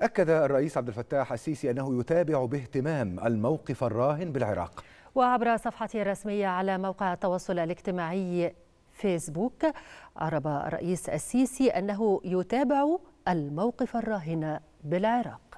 أكد الرئيس عبد الفتاح السيسي أنه يتابع باهتمام الموقف الراهن بالعراق وعبر صفحته الرسمية على موقع التواصل الاجتماعي فيسبوك أعرب الرئيس السيسي أنه يتابع الموقف الراهن بالعراق